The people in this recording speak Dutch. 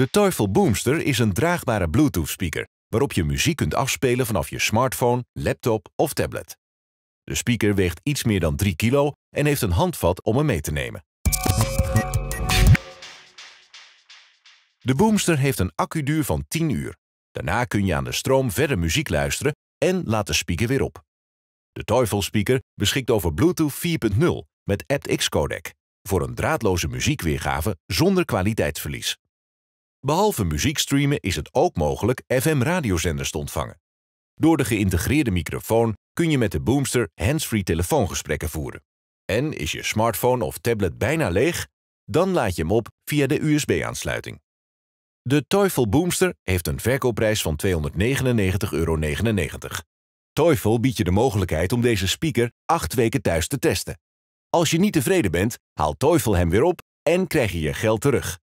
De Teufel Boomster is een draagbare Bluetooth-speaker waarop je muziek kunt afspelen vanaf je smartphone, laptop of tablet. De speaker weegt iets meer dan 3 kilo en heeft een handvat om hem mee te nemen. De Boomster heeft een accuduur van 10 uur. Daarna kun je aan de stroom verder muziek luisteren en laat de speaker weer op. De Teufel speaker beschikt over Bluetooth 4.0 met aptX codec voor een draadloze muziekweergave zonder kwaliteitsverlies. Behalve muziek streamen is het ook mogelijk FM-radiozenders te ontvangen. Door de geïntegreerde microfoon kun je met de Boomster handsfree telefoongesprekken voeren. En is je smartphone of tablet bijna leeg? Dan laat je hem op via de USB-aansluiting. De Teufel Boomster heeft een verkoopprijs van 299,99 euro. Teufel biedt je de mogelijkheid om deze speaker acht weken thuis te testen. Als je niet tevreden bent, haal Teufel hem weer op en krijg je je geld terug.